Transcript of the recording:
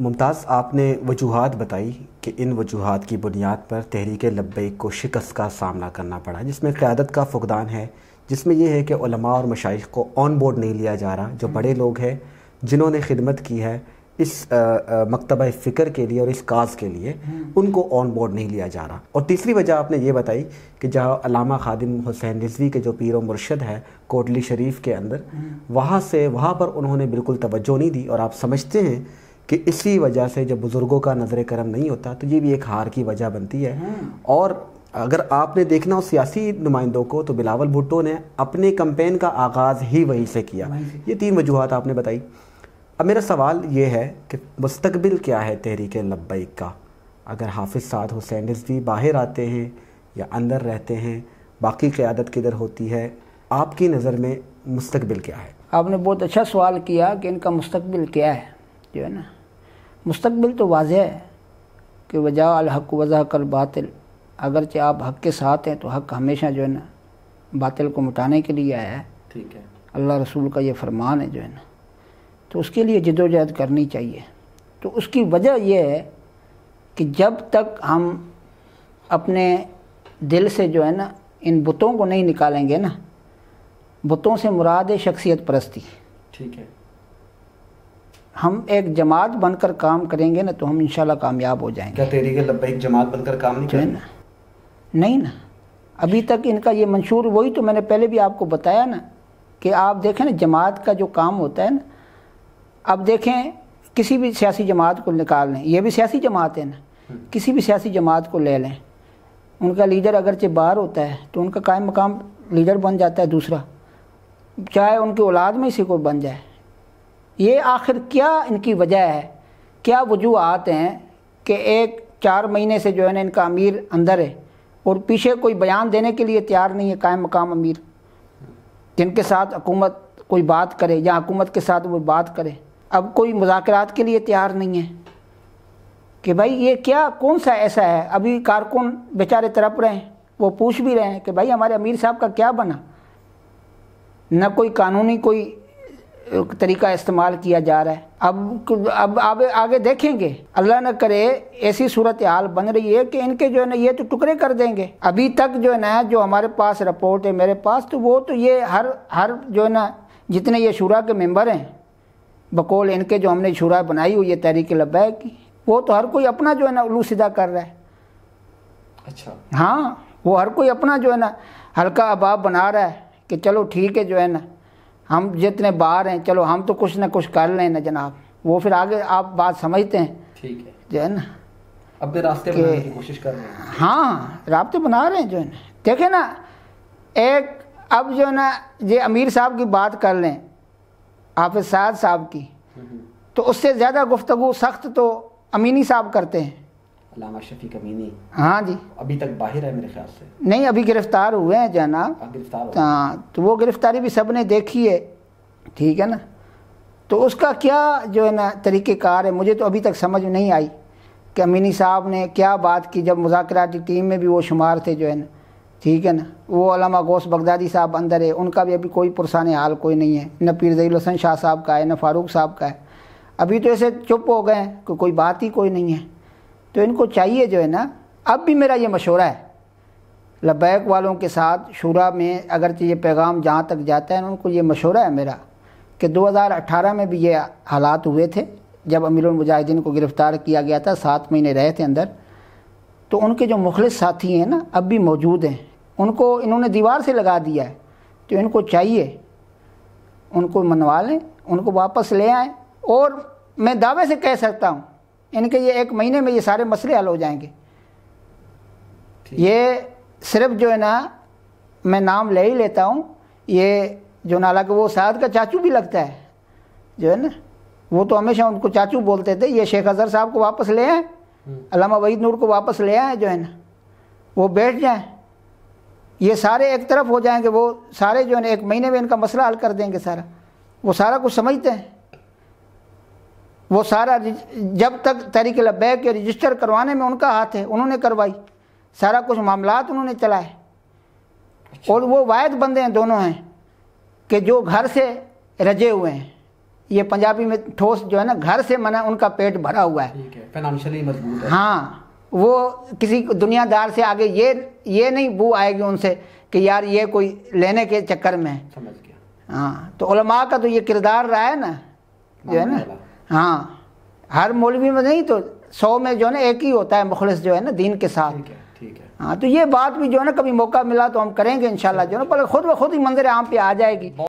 मुमताज़ आपने वजूहत बताई कि इन वजूहत की बुनियाद पर तहरीक लब्बे को शिकस्त का सामना करना पड़ा जिसमें क़्यादत का फुकदान है जिसमें यह है कि और मशाइ को ऑन बोर्ड नहीं लिया जा रहा जो बड़े लोग हैं जिन्होंने खिदमत की है इस मकतबा फ़िक्र के लिए और इस काज के लिए उनको ऑन बोर्ड नहीं लिया जा रहा और तीसरी वजह आपने ये बताई कि जहाँ अलामा खादिम हुसैन रिजवी के जो पीर मुर्शद है कोटली शरीफ के अंदर वहाँ से वहाँ पर उन्होंने बिल्कुल तवज्जो नहीं दी और आप समझते हैं कि इसी वजह से जब बुज़ुर्गों का नज़र करम नहीं होता तो ये भी एक हार की वजह बनती है हाँ। और अगर आपने देखना हो सियासी नुमाइंदों को तो बिलावल भुट्टो ने अपने कम्पेन का आगाज़ ही वहीं से किया ये तीन वजूहत आपने बताई अब मेरा सवाल ये है कि मुस्तबिल क्या है तहरीक लब्बैक का अगर हाफिज़ साद हुसैन रिजवी बाहर आते हैं या अंदर रहते हैं बाकी क़्यादत किधर होती है आपकी नज़र में मुस्तबिल क्या है आपने बहुत अच्छा सवाल किया कि इनका मुस्तबिल क्या है जो है ना मुस्तबिल तो वाज है कि वजा अलहक वजह कर बातिल अगरचे आप हक के साथ हैं तो हक हमेशा जो है ना बातिल को मिटाने के लिए आया है ठीक है अल्लाह रसूल का ये फरमान है जो है ना तो उसके लिए जदोजहद करनी चाहिए तो उसकी वजह यह है कि जब तक हम अपने दिल से जो है ना इन बुतों को नहीं निकालेंगे ना बुतों से मुराद शख्सियत परस्ती ठीक है हम एक जमात बनकर काम करेंगे ना तो हम इंशाल्लाह कामयाब हो जाएंगे क्या तेरी लब्बा एक जमात बनकर काम नहीं करें ना नहीं ना अभी तक इनका ये मंशूर वही तो मैंने पहले भी आपको बताया ना कि आप देखें ना जमात का जो काम होता है ना अब देखें किसी भी सियासी जमात को निकाल लें यह भी सियासी जमात है ना हम्म। किसी भी सियासी जमात को ले लें उनका लीडर अगरचे बाहर होता है तो उनका कायम मकाम लीडर बन जाता है दूसरा चाहे उनके औलाद में इसी को बन जाए ये आखिर क्या इनकी वजह है क्या वजूहत हैं कि एक चार महीने से जो है ना इनका अमीर अंदर है और पीछे कोई बयान देने के लिए तैयार नहीं है कायम मकाम अमीर जिनके साथ हकूमत कोई बात करे या हुकूमत के साथ वो बात करे अब कोई मुजाकर के लिए तैयार नहीं है कि भाई ये क्या कौन सा ऐसा है अभी कारकुन बेचारे तरप रहे हैं वो पूछ भी रहे हैं कि भाई हमारे अमीर साहब का क्या बना न कोई कानूनी कोई तरीका इस्तेमाल किया जा रहा है अब अब अब आगे देखेंगे अल्लाह न करे ऐसी सूरत हाल बन रही है कि इनके जो है ना ये तो टुकड़े कर देंगे अभी तक जो है ना जो हमारे पास रिपोर्ट है मेरे पास तो वो तो ये हर हर जो है ना जितने ये शुरा के मेंबर हैं बकोल इनके जो हमने शुरा बनाई हुई है तहरीक लब्बा की वो तो हर कोई अपना जो है ना उल्लू सीधा कर रहा है अच्छा हाँ वो हर कोई अपना जो है ना हल्का अबाब बना रहा है कि चलो ठीक है जो है ना हम जितने बाहर हैं चलो हम तो कुछ ना कुछ कर लें ना जनाब वो फिर आगे आप बात समझते हैं ठीक है जो है ना भी रास्ते बनाने की कोशिश कर रहे हैं हाँ रास्ते बना रहे हैं जो है ना देखे ना एक अब जो है ना ये अमीर साहब की बात कर लें हाफिज साहब की हम्म। तो उससे ज़्यादा गुफ्तु सख्त तो अमीनी साहब करते हैं अलामा शफी कमीनी हाँ जी अभी तक बाहर है मेरे ख्याल से नहीं अभी गिरफ्तार हुए हैं जनाब हाँ, गिरफ्तार हाँ तो वो गिरफ्तारी भी सब ने देखी है ठीक है ना तो उसका क्या जो है ना तरीक़ेकार है मुझे तो अभी तक समझ नहीं आई कि अमीनी साहब ने क्या बात की जब मुजाकराती टीम में भी वो शुमार थे जो है ना ठीक है ना वो अलामा गौस बगदादी साहब अंदर है उनका भी अभी कोई पुरसान हाल कोई नहीं है न पीर जईल हसन शाह साहब का है न फारूक साहब का है अभी तो ऐसे चुप हो गए हैं कि कोई बात ही कोई नहीं है तो इनको चाहिए जो है ना अब भी मेरा ये मशूरा है लबैक वालों के साथ शुरा में तो ये पैगाम जहाँ तक जाता है उनको ये मशूरा है मेरा कि 2018 में भी ये हालात हुए थे जब अमीर मुजाहिदीन को गिरफ़्तार किया गया था सात महीने रहे थे अंदर तो उनके जो मुखलिस साथी हैं ना अब भी मौजूद हैं उनको इन्होंने दीवार से लगा दिया है तो इनको चाहिए उनको मनवा लें उनको वापस ले आएँ और मैं दावे से कह सकता हूँ इनके ये एक महीने में ये सारे मसले हल हो जाएंगे ये सिर्फ जो है ना मैं नाम ले ही लेता हूँ ये जो नाला के वो साद का चाचू भी लगता है जो है ना वो तो हमेशा उनको चाचू बोलते थे ये शेख अजहर साहब को वापस ले आए हम्म। अलामा वहीद नूर को वापस ले आए जो है ना वो बैठ जाएँ ये सारे एक तरफ हो जाएंगे वो सारे जो है ना एक महीने में इनका मसला हल कर देंगे सारा वो सारा कुछ समझते हैं वो सारा जब तक तहरीक लब्बैक के रजिस्टर करवाने में उनका हाथ है उन्होंने करवाई सारा कुछ मामला उन्होंने चलाए अच्छा। और वो वायद बंदे हैं दोनों हैं कि जो घर से रजे हुए हैं ये पंजाबी में ठोस जो है ना घर से मना उनका पेट भरा हुआ है फाइनेंशियली मजबूत है हाँ वो किसी दुनियादार से आगे ये ये नहीं बू आएगी उनसे कि यार ये कोई लेने के चक्कर में समझ गया हाँ तो उलमा का तो ये किरदार रहा है ना जो है ना हाँ हर मौलवी में नहीं तो सौ में जो है ना एक ही होता है मुखलस जो है ना दीन के साथ ठीक है ठीक है हाँ तो ये बात भी जो है ना कभी मौका मिला तो हम करेंगे इंशाल्लाह जो है ना पहले खुद ब खुद ही मंजर आम पे आ जाएगी